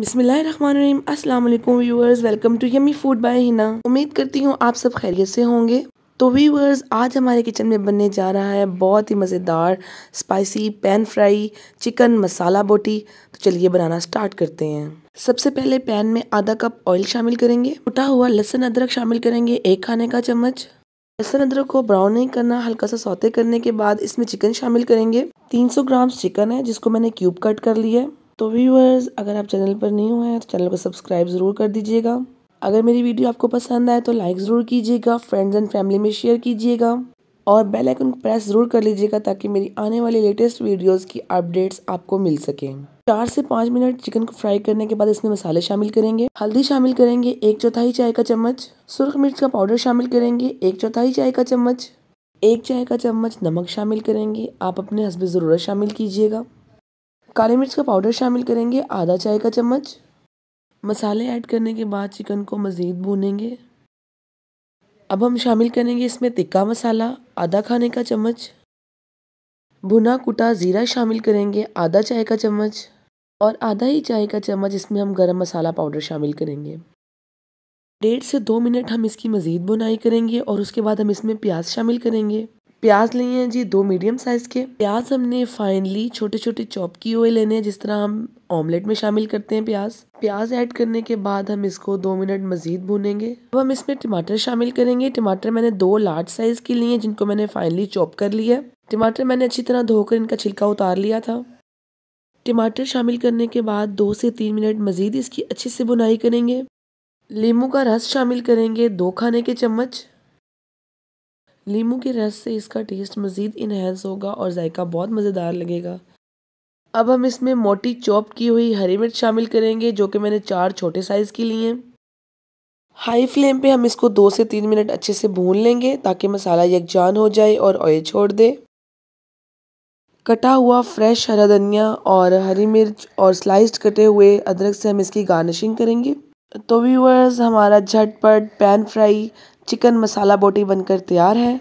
बिसमीम अस्सलाम वालेकुम viewers welcome to Yummy Food by Hina उम्मीद करती हूँ आप सब खैरियत से होंगे तो व्यूअर्स आज हमारे किचन में बनने जा रहा है बहुत ही मज़ेदार spicy pan fry chicken masala boti तो चलिए बनाना स्टार्ट करते हैं सबसे पहले पैन में आधा कप ऑयल शामिल करेंगे उठा हुआ लहसुन अदरक शामिल करेंगे एक खाने का चम्मच लहसुन अदरक को ब्राउन नहीं करना हल्का सा सौते करने के बाद इसमें चिकन शामिल करेंगे 300 ग्राम चिकन है जिसको मैंने क्यूब कट कर लिया है तो व्यूअर्स अगर आप चैनल पर नहीं हुए हैं तो चैनल को सब्सक्राइब ज़रूर कर दीजिएगा अगर मेरी वीडियो आपको पसंद आए तो लाइक ज़रूर कीजिएगा फ्रेंड्स एंड फैमिली में शेयर कीजिएगा और बेल आइकन प्रेस ज़रूर कर लीजिएगा ताकि मेरी आने वाली लेटेस्ट वीडियोस की अपडेट्स आपको मिल सके चार से पाँच मिनट चिकन को फ्राई करने के बाद इसमें मसाले शामिल करेंगे हल्दी शामिल करेंगे एक चौथाई चाय का चम्मच सुरख मिर्च का पाउडर शामिल करेंगे एक चौथाई चाय का चम्मच एक चाय का चम्मच नमक शामिल करेंगे आप अपने हसब ज़रूरत शामिल कीजिएगा काली मिर्च का पाउडर शामिल करेंगे आधा चाय का चम्मच मसाले ऐड करने के बाद चिकन को मज़ीद भूनेंगे अब हम शामिल करेंगे इसमें तिक्का मसाला आधा खाने का चम्मच भुना कुटा ज़ीरा शामिल करेंगे आधा चाय का चम्मच और आधा ही चाय का चम्मच इसमें हम गरम मसाला पाउडर शामिल करेंगे डेढ़ से दो मिनट हम इसकी मज़ीद बुनाई करेंगे और उसके बाद हम इसमें प्याज शामिल करेंगे प्याज लिए हैं जी दो मीडियम साइज के प्याज हमने फाइनली छोटे छोटे चॉप किए हुए लेने हैं जिस तरह हम ऑमलेट में शामिल करते हैं प्याज प्याज ऐड करने के बाद हम इसको दो मिनट मजीद भूनेंगे अब हम इसमें टमाटर शामिल करेंगे टमाटर मैंने दो लार्ज साइज के लिए जिनको मैंने फाइनली चॉप कर लिया टमाटर मैंने अच्छी तरह धोकर इनका छिलका उतार लिया था टमाटर शामिल करने के बाद दो से तीन मिनट मज़ीद इसकी अच्छे से बुनाई करेंगे लीमू का रस शामिल करेंगे दो खाने के चम्मच लीमू के रस से इसका टेस्ट मज़ीद इनहेंस होगा और जायका बहुत मज़ेदार लगेगा अब हम इसमें मोटी चॉप की हुई हरी मिर्च शामिल करेंगे जो कि मैंने चार छोटे साइज़ की ली हैं हाई फ्लेम पे हम इसको दो से तीन मिनट अच्छे से भून लेंगे ताकि मसाला यकजान हो जाए और ऑयल छोड़ दे कटा हुआ फ्रेश हरा धनिया और हरी मिर्च और स्लाइस्ड कटे हुए अदरक से हम इसकी गार्निशिंग करेंगे तो व्यूअर्स हमारा झटपट पैन फ्राई चिकन मसाला बोटी बनकर तैयार है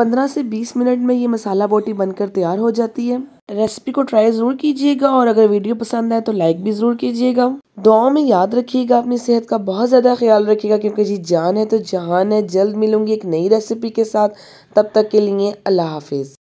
15 से 20 मिनट में ये मसाला बोटी बनकर तैयार हो जाती है रेसिपी को ट्राई ज़रूर कीजिएगा और अगर वीडियो पसंद आए तो लाइक भी ज़रूर कीजिएगा दुआओं में याद रखिएगा अपनी सेहत का बहुत ज़्यादा ख्याल रखिएगा क्योंकि जी जान है तो जहान है जल्द मिलूंगी एक नई रेसिपी के साथ तब तक के लिए अल्लाह हाफिज़